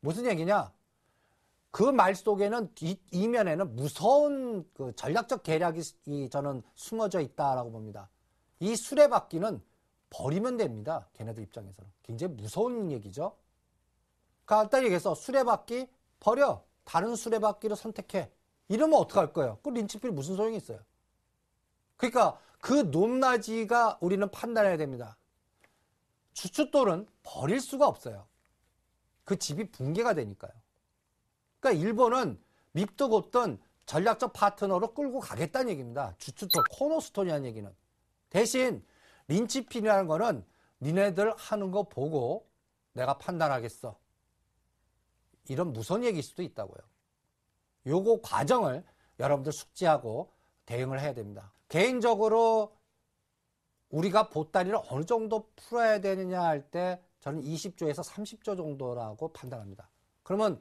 무슨 얘기냐? 그말 속에는 뒷, 이면에는 무서운 그 전략적 계략이 저는 숨어져 있다라고 봅니다. 이 수레바퀴는 버리면 됩니다. 걔네들 입장에서는. 굉장히 무서운 얘기죠. 그러니까 아까 얘기해서 수레바퀴 버려. 다른 수레바퀴를 선택해. 이러면 어떡할 거예요? 그 린치필 무슨 소용이 있어요? 그러니까 그 높낮이가 우리는 판단해야 됩니다. 주춧돌은 버릴 수가 없어요. 그 집이 붕괴가 되니까요. 그러니까 일본은 밉도 곱던 전략적 파트너로 끌고 가겠다는 얘기입니다. 주춧돌 코너스톤이라는 얘기는. 대신 린치핀이라는 거는 니네들 하는 거 보고 내가 판단하겠어. 이런 무선 얘기일 수도 있다고요. 요거 과정을 여러분들 숙지하고 대응을 해야 됩니다. 개인적으로 우리가 보따리를 어느 정도 풀어야 되느냐 할 때 저는 20조에서 30조 정도라고 판단합니다. 그러면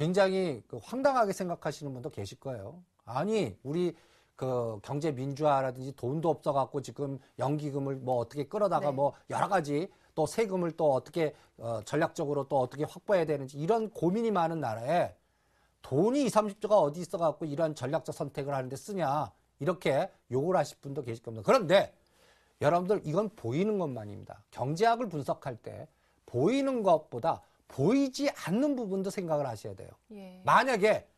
굉장히 그 황당하게 생각하시는 분도 계실 거예요. 아니, 우리 그 경제 민주화라든지 돈도 없어갖고 지금 연기금을 뭐 어떻게 끌어다가 네. 뭐 여러 가지 또 세금을 또 어떻게 어, 전략적으로 또 어떻게 확보해야 되는지 이런 고민이 많은 나라에 돈이 20, 30조가 어디 있어갖고 이런 전략적 선택을 하는데 쓰냐 이렇게 욕을 하실 분도 계실 겁니다. 그런데 여러분들 이건 보이는 것만입니다. 경제학을 분석할 때 보이는 것보다 보이지 않는 부분도 생각을 하셔야 돼요. 예. 만약에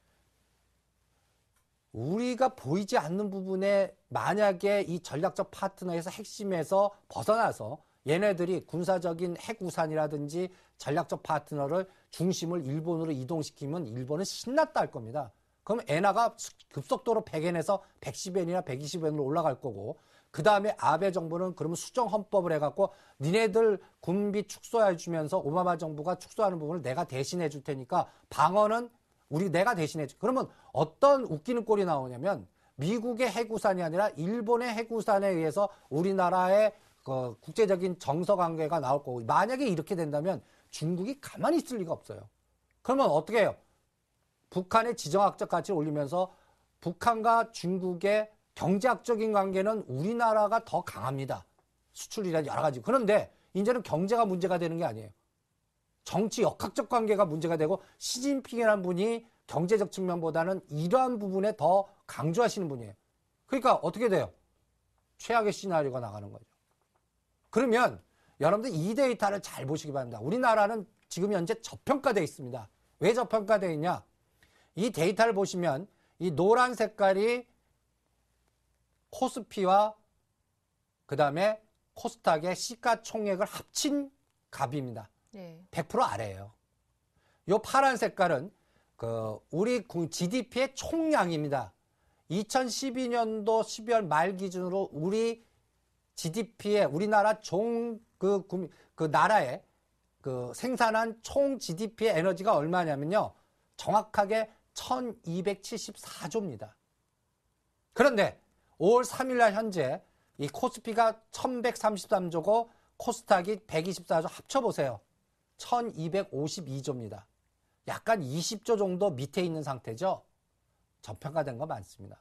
우리가 보이지 않는 부분에 만약에 이 전략적 파트너에서 핵심에서 벗어나서 얘네들이 군사적인 핵우산이라든지 전략적 파트너를 중심을 일본으로 이동시키면 일본은 신났다 할 겁니다. 그럼 엔화가 급속도로 100엔에서 110엔이나 120엔으로 올라갈 거고 그 다음에 아베 정부는 그러면 수정 헌법을 해갖고 니네들 군비 축소해주면서 오바마 정부가 축소하는 부분을 내가 대신해줄 테니까 방어는 우리 내가 대신해줄. 그러면 어떤 웃기는 꼴이 나오냐면 미국의 해구산이 아니라 일본의 해구산에 의해서 우리나라의 그 국제적인 정서 관계가 나올 거고 만약에 이렇게 된다면 중국이 가만히 있을 리가 없어요. 그러면 어떻게 해요? 북한의 지정학적 가치를 올리면서 북한과 중국의 경제학적인 관계는 우리나라가 더 강합니다. 수출이라 여러 가지. 그런데 이제는 경제가 문제가 되는 게 아니에요. 정치 역학적 관계가 문제가 되고 시진핑이라는 분이 경제적 측면보다는 이러한 부분에 더 강조하시는 분이에요. 그러니까 어떻게 돼요? 최악의 시나리오가 나가는 거죠. 그러면 여러분들 이 데이터를 잘 보시기 바랍니다. 우리나라는 지금 현재 저평가되어 있습니다. 왜 저평가되어 있냐? 이 데이터를 보시면 이 노란 색깔이 코스피와 그 다음에 코스닥의 시가총액을 합친 값입니다. 네. 100% 아래예요. 요 파란 색깔은 그 우리 GDP의 총량입니다. 2012년도 12월 말 기준으로 우리 GDP의 우리나라 총그 그 나라의 그 생산한 총 GDP의 에너지가 얼마냐면요. 정확하게 1274조입니다. 그런데 5월 3일날 현재 이 코스피가 1133조고 코스닥이 124조 합쳐보세요. 1252조입니다. 약간 20조 정도 밑에 있는 상태죠. 저평가된 거 많습니다.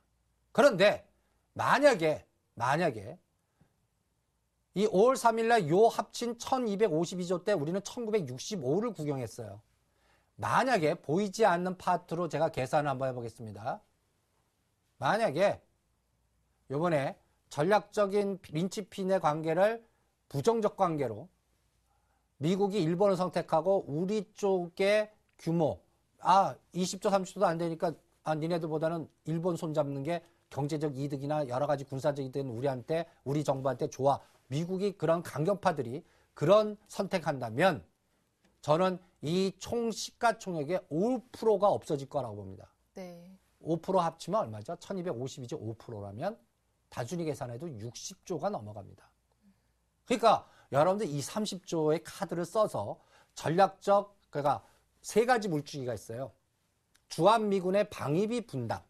그런데 만약에 만약에 이 5월 3일날 요 합친 1252조 때 우리는 1965를 구경했어요. 만약에 보이지 않는 파트로 제가 계산을 한번 해보겠습니다. 만약에 요번에 전략적인 린치핀의 관계를 부정적 관계로 미국이 일본을 선택하고 우리 쪽의 규모 아 20조 30조도 안 되니까 아 니네들보다는 일본 손잡는 게 경제적 이득이나 여러 가지 군사적 이득은 우리한테 우리 정부한테 좋아 미국이 그런 강경파들이 그런 선택한다면 저는 이 총 시가총액의 5%가 없어질 거라고 봅니다. 네. 5% 합치면 얼마죠? 1 2 5 0이죠 5%라면 단순히 계산해도 60조가 넘어갑니다. 그러니까 여러분들 이 30조의 카드를 써서 전략적 그러니까 세 가지 물줄기가 있어요. 주한미군의 방위비 분담.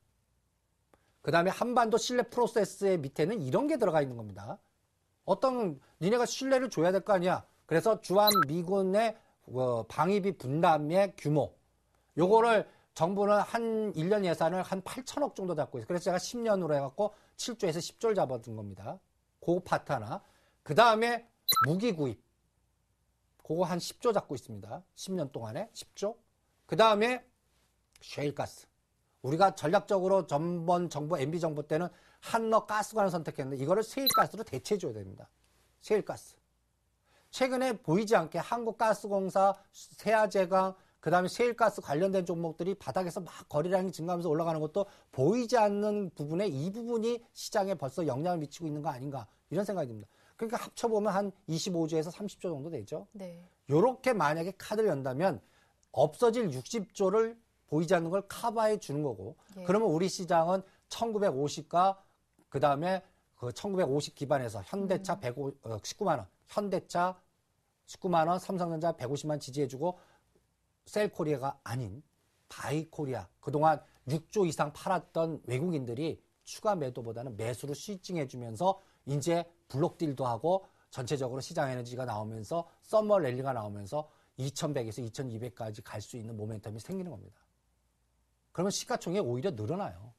그 다음에 한반도 신뢰 프로세스의 밑에는 이런 게 들어가 있는 겁니다. 어떤, 니네가 신뢰를 줘야 될 거 아니야. 그래서 주한미군의 어, 방위비 분담의 규모. 요거를 정부는 한 1년 예산을 한 8천억 정도 잡고 있어요. 그래서 제가 10년으로 해갖고 7조에서 10조를 잡아둔 겁니다. 그 파트 하나. 그 다음에 무기 구입. 그거 한 10조 잡고 있습니다. 10년 동안에 10조. 그 다음에 쉐일가스. 우리가 전략적으로 전번 정부, MB 정부 때는 한너 가스관을 선택했는데 이거를 세일가스로 대체해줘야 됩니다. 세일가스. 최근에 보이지 않게 한국가스공사, 세아제강, 그다음에 셰일가스 관련된 종목들이 바닥에서 막 거래량이 증가하면서 올라가는 것도 보이지 않는 부분에 이 부분이 시장에 벌써 영향을 미치고 있는 거 아닌가 이런 생각이 듭니다. 그러니까 합쳐보면 한 25조에서 30조 정도 되죠. 네. 요렇게 만약에 카드를 연다면 없어질 60조를 보이지 않는 걸 카바해 주는 거고 예. 그러면 우리 시장은 1950과 그다음에 그 1950 기반에서 현대차 음. 119만 어, 원, 현대차 19만 원, 삼성전자 150만 지지해주고 셀코리아가 아닌 바이코리아 그동안 6조 이상 팔았던 외국인들이 추가 매도보다는 매수로 시징해주면서 이제 블록딜도 하고 전체적으로 시장 에너지가 나오면서 썸머 랠리가 나오면서 2100에서 2200까지 갈 수 있는 모멘텀이 생기는 겁니다. 그러면 시가총액 오히려 늘어나요.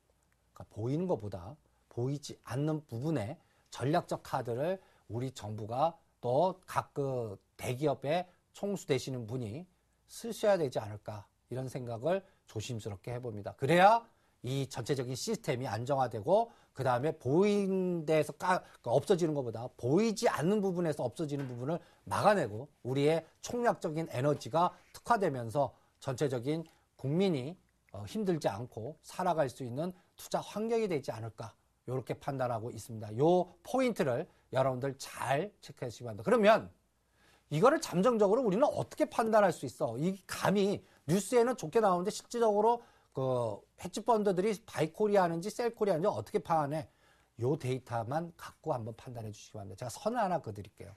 그러니까 보이는 것보다 보이지 않는 부분에 전략적 카드를 우리 정부가 또 각 그 대기업의 총수 되시는 분이 쓰셔야 되지 않을까 이런 생각을 조심스럽게 해봅니다. 그래야 이 전체적인 시스템이 안정화되고 그 다음에 보인 데서 에 까, 그 없어지는 것보다 보이지 않는 부분에서 없어지는 부분을 막아내고 우리의 총력적인 에너지가 특화되면서 전체적인 국민이 어, 힘들지 않고 살아갈 수 있는 투자 환경이 되지 않을까 이렇게 판단하고 있습니다. 요 포인트를 여러분들 잘 체크해 주시기 바랍니다. 그러면 이거를 잠정적으로 우리는 어떻게 판단할 수 있어? 이 감이 뉴스에는 좋게 나오는데 실질적으로 그 헤지펀드들이 바이코리아 하는지 셀코리아 하는지 어떻게 파악해? 요 데이터만 갖고 한번 판단해 주시기 바랍니다. 제가 선을 하나 그드릴게요.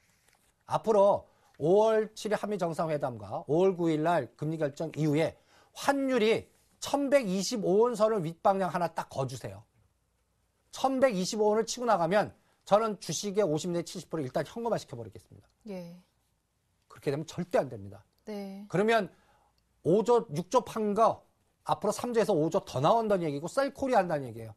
앞으로 5월 7일 한미 정상회담과 5월 9일 날 금리 결정 이후에 환율이 1125원 선을 윗방향 하나 딱 거주세요. 1125원을 치고 나가면 저는 주식의 50 내 70% 일단 현금화 시켜버리겠습니다. 예. 그렇게 되면 절대 안 됩니다. 네. 그러면 5조, 6조 판거 앞으로 3조에서 5조 더 나온다는 얘기고 셀콜이 한다는 얘기예요.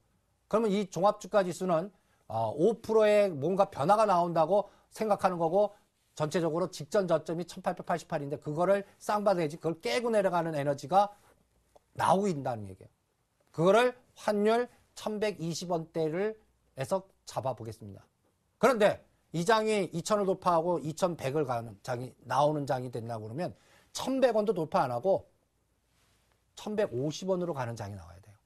그러면 이 종합주가 지수는 5%의 어, 뭔가 변화가 나온다고 생각하는 거고 전체적으로 직전 저점이 1888인데 그거를 쌍바닥이지 그걸 깨고 내려가는 에너지가 나오고 있다는 얘기예요. 그거를 환율 1120원대를 에서 잡아보겠습니다. 그런데 이 장이 2천을 0 0 돌파하고 2,100을 가는 장이 나오는 장이 된다고 그러면 1,100원도 돌파 안 하고 1,150원으로 가는 장이 나와야 돼요.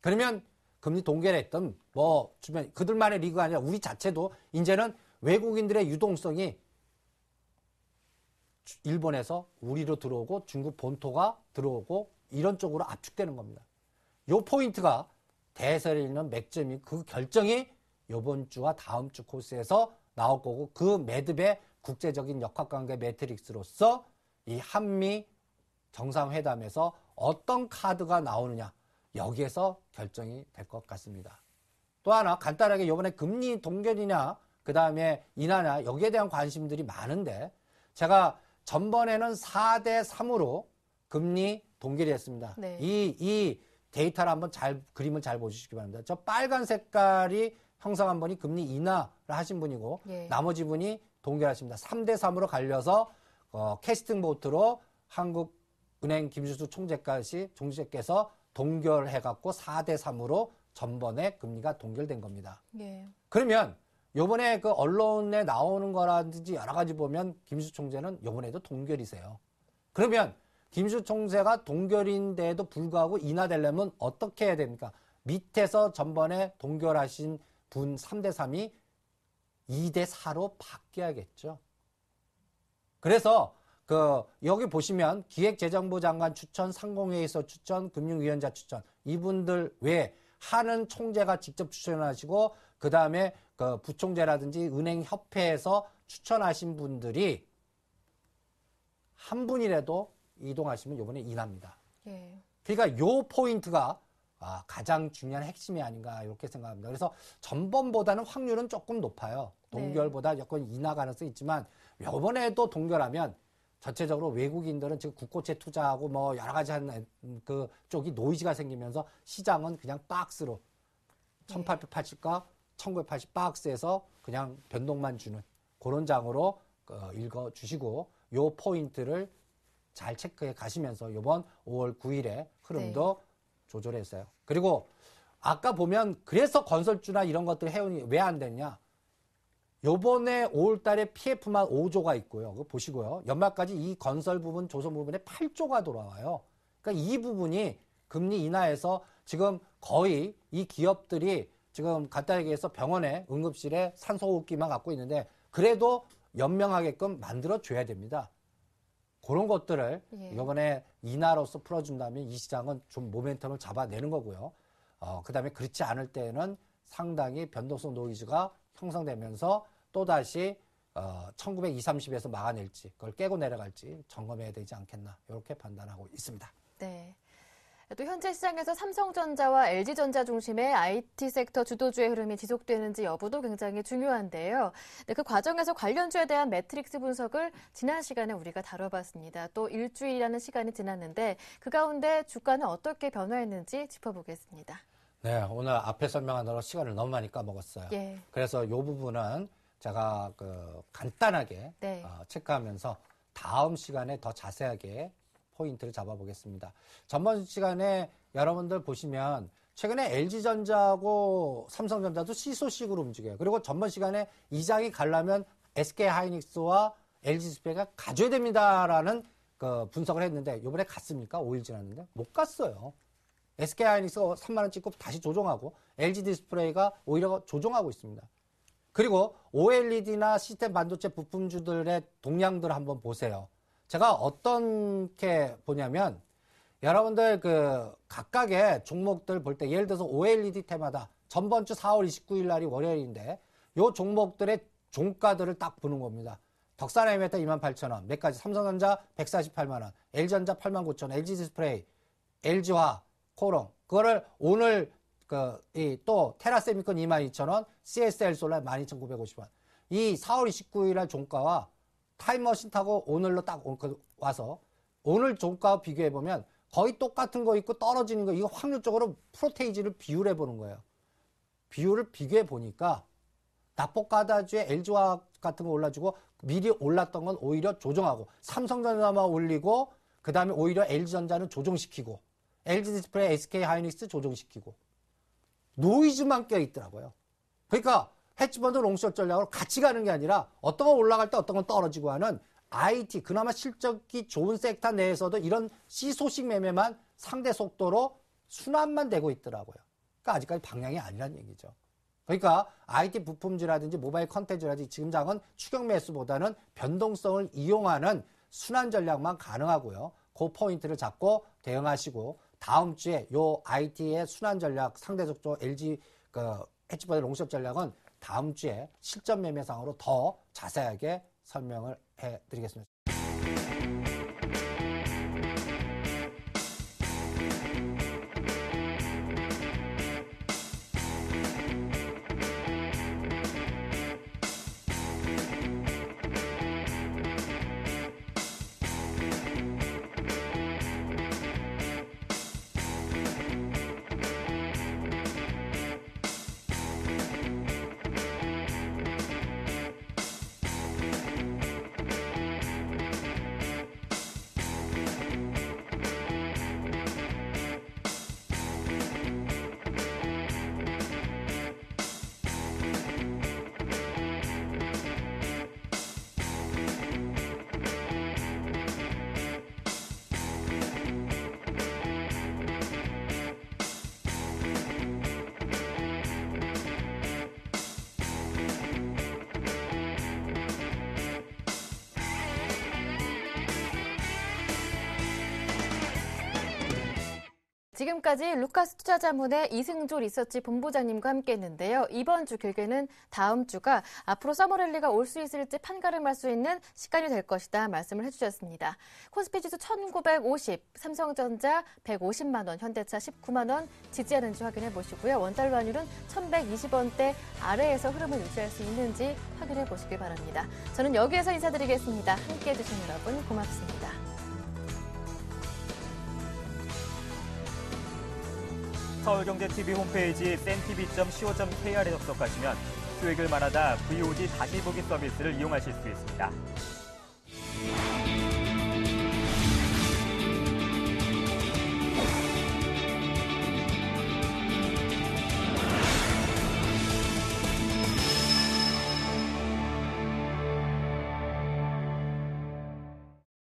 그러면 금리 동결 했던 뭐 주변 그들만의 리그가 아니라 우리 자체도 이제는 외국인들의 유동성이 일본에서 우리로 들어오고 중국 본토가 들어오고 이런 쪽으로 압축되는 겁니다. 요 포인트가 대세를 잃는 맥점이 그 결정이 요번 주와 다음 주 코스에서 나올 거고 그 매듭의 국제적인 역학관계 매트릭스로서 이 한미 정상회담에서 어떤 카드가 나오느냐 여기에서 결정이 될 것 같습니다. 또 하나 간단하게 요번에 금리 동결이냐 그 다음에 인하냐 여기에 대한 관심들이 많은데 제가 전번에는 4대 3으로 금리 동결이 했습니다. 네. 이, 이 데이터를 한번 잘 그림을 잘 보시기 바랍니다. 저 빨간 색깔이 형상 한 분이 금리 인하를 하신 분이고 예. 나머지 분이 동결하십니다. 3대 3으로 갈려서 어, 캐스팅 보트로 한국은행 김주수 총재까지 총재께서 동결해 갖고 4대 3으로 전번에 금리가 동결된 겁니다. 예. 그러면 요번에 그 언론에 나오는 거라든지 여러 가지 보면 김수 총재는 요번에도 동결이세요. 그러면 김수 총재가 동결인데도 불구하고 인하되려면 어떻게 해야 됩니까? 밑에서 전번에 동결하신 분 3대 3이 2대 4로 바뀌어야겠죠. 그래서 그 여기 보시면 기획재정부 장관 추천, 상공회의소 추천, 금융위원장 추천 이분들 외에 하는 총재가 직접 추천하시고 그다음에 그 부총재라든지 은행협회에서 추천하신 분들이 한 분이라도 이동하시면 요번에 인합니다. 예. 그러니까 요 포인트가 아, 가장 중요한 핵심이 아닌가 이렇게 생각합니다. 그래서 전번보다는 확률은 조금 높아요. 네. 동결보다 여건 인하 가능성이 있지만 요번에도 동결하면 전체적으로 외국인들은 지금 국고채 투자하고 뭐 여러 가지 하는 그 쪽이 노이즈가 생기면서 시장은 그냥 박스로 1880과 1980 박스에서 그냥 변동만 주는 그런 장으로 어, 읽어 주시고 요 포인트를 잘 체크해 가시면서 요번 5월 9일에 흐름도 네. 조절했어요. 그리고 아까 보면 그래서 건설주나 이런 것들 해운이 왜안 됐냐? 요번에 5월 달에 PF만 5조가 있고요. 그거 보시고요. 연말까지 이 건설 부분, 조선 부분에 8조가 돌아와요. 그러니까 이 부분이 금리 인하에서 지금 거의 이 기업들이 지금 간단히 얘기해서 병원에 응급실에 산소호흡기만 갖고 있는데 그래도 연명하게끔 만들어줘야 됩니다. 그런 것들을 예. 이번에 인하로서 풀어준다면 이 시장은 좀 모멘텀을 잡아내는 거고요. 어, 그 다음에 그렇지 않을 때에는 상당히 변동성 노이즈가 형성되면서 또다시 어, 1920, 30에서 막아낼지 그걸 깨고 내려갈지 점검해야 되지 않겠나 이렇게 판단하고 있습니다. 네. 또 현재 시장에서 삼성전자와 LG전자 중심의 IT 섹터 주도주의 흐름이 지속되는지 여부도 굉장히 중요한데요. 네, 그 과정에서 관련주에 대한 매트릭스 분석을 지난 시간에 우리가 다뤄봤습니다. 또 일주일이라는 시간이 지났는데 그 가운데 주가는 어떻게 변화했는지 짚어보겠습니다. 네, 오늘 앞에 설명한 대로 시간을 너무 많이 까먹었어요. 예. 그래서 이 부분은 제가 그 간단하게 네. 어, 체크하면서 다음 시간에 더 자세하게 포인트를 잡아보겠습니다. 전번 시간에 여러분들 보시면 최근에 LG전자하고 삼성전자도 시소식으로 움직여요. 그리고 전번 시간에 이장이 갈라면 SK하이닉스와 LG스페가 가져야 됩니다라는 그 분석을 했는데 요번에 갔습니까? 5일 지났는데 못 갔어요. SK하이닉스가 3만 원 찍고 다시 조정하고 LG 디스플레이가 오히려 조정하고 있습니다. 그리고 OLED나 시스템 반도체 부품주들의 동향들을 한번 보세요. 제가 어떻게 보냐면 여러분들 그 각각의 종목들 볼 때 예를 들어서 OLED 테마다 전번 주 4월 29일 날이 월요일인데 요 종목들의 종가들을 딱 보는 겁니다. 덕산 에메타 28,000원, 몇 가지 삼성전자 148만원, LG전자 89,000원, LG디스플레이, LG화, 코롱 그거를 오늘 그 이 또 테라세미콘 22,000원, CSL 솔라 12,950원 이 4월 29일 날 종가와 타임머신 타고 오늘로 딱 그, 와서 오늘 종가와 비교해 보면 거의 똑같은 거 있고 떨어지는 거 이거 확률적으로 프로테이지를 비율해 보는 거예요. 비율을 비교해 보니까 낙폭가다주의 l g 화 같은 거 올라주고 미리 올랐던 건 오히려 조정하고 삼성전자만 올리고 그 다음에 오히려 LG전자는 조정시키고 LG디스플레이, SK하이닉스 조정시키고 노이즈만 껴있더라고요. 그러니까 헤지펀드 롱숏 전략으로 같이 가는 게 아니라 어떤 건 올라갈 때 어떤 건 떨어지고 하는 IT 그나마 실적이 좋은 섹터 내에서도 이런 C 소식 매매만 상대 속도로 순환만 되고 있더라고요. 그러니까 아직까지 방향이 아니라는 얘기죠. 그러니까 IT 부품주라든지 모바일 컨텐츠라든지 지금 장은 추격 매수보다는 변동성을 이용하는 순환 전략만 가능하고요. 그 포인트를 잡고 대응하시고 다음 주에 요 IT의 순환 전략 상대 속도 LG 그 해치펀드 롱숏 전략은 다음 주에 실전 매매상으로 더 자세하게 설명을 해 드리겠습니다. 지금까지 루카스 투자자문의 이승조 리서치 본부장님과 함께했는데요. 이번 주 결계는 다음 주가 앞으로 서머랠리가 올 수 있을지 판가름할 수 있는 시간이 될 것이다 말씀을 해주셨습니다. 코스피 지수 1950, 삼성전자 150만 원, 현대차 19만 원 지지하는지 확인해 보시고요. 원달러 환율은 1120원대 아래에서 흐름을 유지할 수 있는지 확인해 보시길 바랍니다. 저는 여기에서 인사드리겠습니다. 함께해 주신 여러분 고맙습니다. 서울경제TV 홈페이지 센tv.co.kr에 접속하시면 수익을 말하다 VOD 다시 보기 서비스를 이용하실 수 있습니다.